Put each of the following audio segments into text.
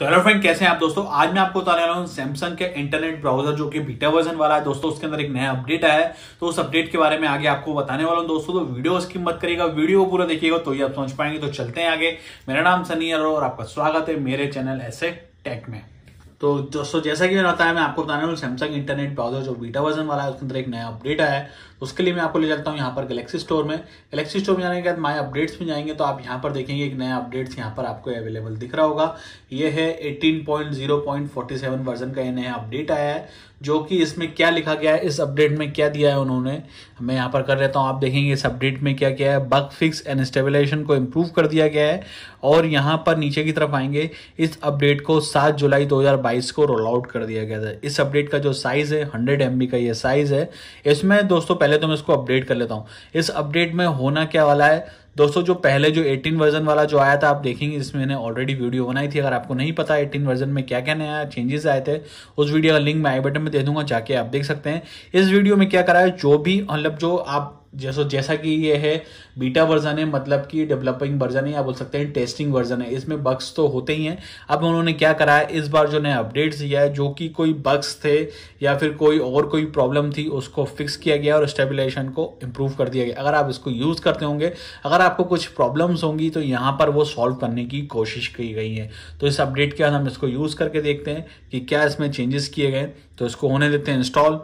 तो hello friend कैसे हैं आप दोस्तों आज मैं आपको बताने वाला हूँ सैमसंग के इंटरनेट ब्राउजर जो कि बीटा वर्जन वाला है दोस्तों उसके अंदर एक नया अपडेट आया है तो उस अपडेट के बारे में आगे आपको बताने वाला हूँ दोस्तों तो वीडियो उसकी मत करेगा वीडियो पूरा देखिएगा तो ये आप समझ पाएंगे तो चलते हैं आगे मेरा नाम सनी अरो और आपका स्वागत है मेरे चैनल ऐसे टेक में तो दोस्तों जैसा कि मैंने बताया मैं आपको बताने वाला सैमसंग इंटरनेट ब्राउजर जो बीटा वर्जन वाला है उसके अंदर एक नया अपडेट आया है तो उसके लिए मैं आपको ले जाता हूँ यहाँ पर गलेक्सी स्टोर में गलेक्सी स्टोर में जाने के बाद माई अपडेट्स में जाएंगे तो आप यहाँ पर देखेंगे एक नया अपडेट्स यहाँ पर आपको अवेलेबल दिख रहा होगा ये है एटीन वर्जन का यह नया अपडेट आया है जो कि इसमें क्या लिखा गया है इस अपडेट में क्या दिया है उन्होंने मैं यहाँ पर कर लेता हूँ आप देखेंगे इस अपडेट में क्या क्या है बग फिक्स एंड स्टेबलाइजेशन को इम्प्रूव कर दिया गया है और यहाँ पर नीचे की तरफ आएंगे इस अपडेट को 7 जुलाई 2022 को रोल आउट कर दिया गया था इस अपडेट का जो साइज़ है हंड्रेड एम का ये साइज़ है इसमें दोस्तों पहले तो मैं इसको अपडेट कर लेता हूँ इस अपडेट में होना क्या वाला है दोस्तों जो पहले जो 18 वर्जन वाला जो आया था आप देखेंगे इसमें मैंने ऑलरेडी वीडियो बनाई थी अगर आपको नहीं पता 18 वर्जन में क्या क्या नया चेंजेस आए थे उस वीडियो का लिंक मैं आई बटन में दे दूंगा जाके आप देख सकते हैं इस वीडियो में क्या करा है जो भी मतलब जो आप जैसो जैसा कि ये है बीटा वर्जन है मतलब कि डेवलपिंग वर्जन है या बोल सकते हैं टेस्टिंग वर्जन है इसमें बग्स तो होते ही हैं अब उन्होंने क्या करा है इस बार जो नया अपडेट्स दिया है जो कि कोई बग्स थे या फिर कोई और कोई प्रॉब्लम थी उसको फिक्स किया गया और स्टेबलाइजेशन को इम्प्रूव कर दिया गया अगर आप इसको यूज़ करते होंगे अगर आपको कुछ प्रॉब्लम्स होंगी तो यहाँ पर वो सॉल्व करने की कोशिश की गई है तो इस अपडेट के बाद हम इसको यूज़ करके देखते हैं कि क्या इसमें चेंजेस किए गए तो इसको होने देते हैं इंस्टॉल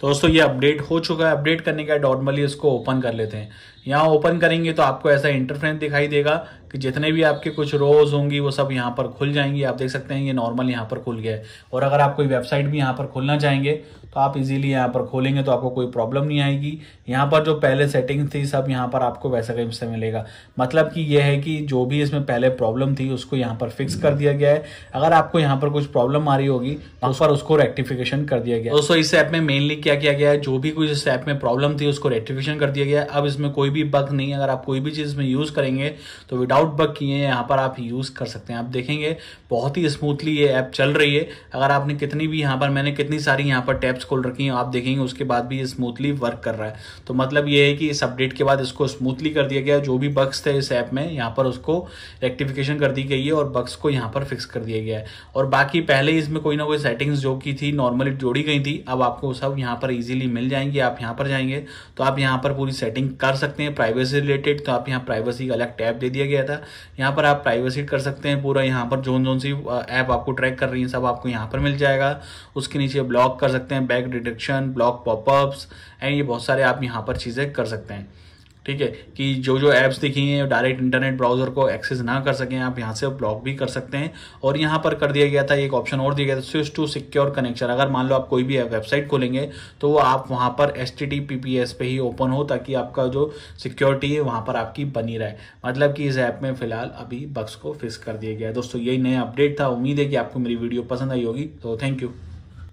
तो दोस्तों ये अपडेट हो चुका है अपडेट करने का नॉर्मली इसको ओपन कर लेते हैं यहाँ ओपन करेंगे तो आपको ऐसा इंटरफ्रेंस दिखाई देगा कि जितने भी आपके कुछ रोज होंगी वो सब यहाँ पर खुल जाएंगी आप देख सकते हैं ये नॉर्मल यहाँ पर खुल गया है और अगर आप कोई वेबसाइट भी यहाँ पर खोलना चाहेंगे तो आप इजीली यहाँ पर खोलेंगे तो आपको कोई प्रॉब्लम नहीं आएगी यहाँ पर जो पहले सेटिंग थी सब यहाँ पर आपको वैसा कहीं से मिलेगा मतलब कि यह है कि जो भी इसमें पहले प्रॉब्लम थी उसको यहाँ पर फिक्स कर दिया गया है अगर आपको यहाँ पर कुछ प्रॉब्लम आ रही होगी तो उस पर उसको रेक्टिफिकेशन कर दिया गया दोस्तों इस ऐप में मेनली क्या किया गया है जो भी कुछ इस ऐप में प्रॉब्लम थी उसको रेक्टिफिकेशन कर दिया गया अब इसमें कोई भी बग नहीं अगर आप कोई भी चीज़ में यूज़ करेंगे तो विदाउट डाउट बग किए हैं यहाँ पर आप यूज़ कर सकते हैं आप देखेंगे बहुत ही स्मूथली ये ऐप चल रही है अगर आपने कितनी भी यहाँ पर मैंने कितनी सारी यहाँ पर टैब्स खोल रखी हैं आप देखेंगे उसके बाद भी ये स्मूथली वर्क कर रहा है तो मतलब ये है कि इस अपडेट के बाद इसको स्मूथली कर दिया गया जो भी बग्स थे इस ऐप में यहाँ पर उसको एक्टिफिकेशन कर दी गई है और बग्स को यहाँ पर फिक्स कर दिया गया है और बाकी पहले ही इसमें कोई ना कोई सेटिंग्स जो की थी नॉर्मली जोड़ी गई थी अब आपको सब यहाँ पर ईजिली मिल जाएंगी आप यहाँ पर जाएंगे तो आप यहाँ पर पूरी सेटिंग कर सकते हैं प्राइवेसी रिलेटेड तो आप यहाँ प्राइवेसी का अलग टैब दे दिया गया था यहाँ पर आप प्राइवेसी कर सकते हैं पूरा यहाँ पर जोन जोन सी ऐप आपको ट्रैक कर रही है सब आपको यहाँ पर मिल जाएगा उसके नीचे ब्लॉक कर सकते हैं back detection block popups and ये बहुत सारे आप यहाँ पर चीज़ें कर सकते हैं ठीक है कि जो जो ऐप्स दिखी हैं डायरेक्ट इंटरनेट ब्राउजर को एक्सेस ना कर सकें आप यहाँ से ब्लॉक भी कर सकते हैं और यहाँ पर कर दिया गया था एक ऑप्शन और दिया गया था स्विच टू सिक्योर कनेक्शन अगर मान लो आप कोई भी वेबसाइट खोलेंगे तो वो आप वहाँ पर S T T P P S पे ही ओपन हो ताकि आपका जो सिक्योरिटी है वहाँ पर आपकी बनी रहे मतलब कि इस ऐप में फिलहाल अभी बक्स को फिक्स कर दिया गया है दोस्तों यही नया अपडेट था उम्मीद है कि आपको मेरी वीडियो पसंद आई होगी तो थैंक यू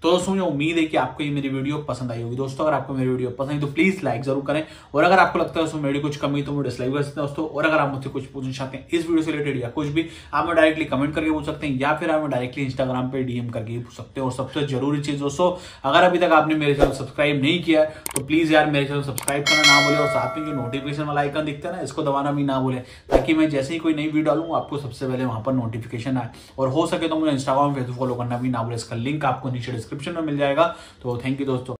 तो दोस्तों मुझे उम्मीद है कि आपको ये मेरी वीडियो पसंद आई होगी दोस्तों अगर आपको मेरी वीडियो पसंद आई तो प्लीज लाइक जरूर करें और अगर आपको लगता है दोस्तों मेरी कुछ कमी तो मुझे डिसलाइक कर सकते हैं दोस्तों और अगर आप मुझसे कुछ पूछना चाहते हैं इस वीडियो से रिलेटेड या कुछ भी आप हमें डायरेक्टली कमेंट करके पूछ सकते हैं या फिर आप डायरेक्टली इंस्टाग्राम पर डीएम करके पूछ सकते हैं और सबसे जरूरी चीज दोस्तों अगर अभी तक आपने मेरे चैनल सब्सक्राइब नहीं किया तो प्लीज यार मेरे चैनल सब्सक्राइब करना ना बोले और साथ में जो नोटिफिकेशन वाला आइकन दिखता है ना इसको दबाना भी ना बोले ताकि मैं जैसे ही कोई नई वीडियो डालू आपको सबसे पहले वहां पर नोटिफिकेशन आए और हो सके तो मुझे इंस्टाग्राम फेसबुक फॉलो करना भी ना बोले इसका लिंक आपको नीचे डिस्क्रिप्शन में मिल जाएगा तो थैंक यू दोस्तों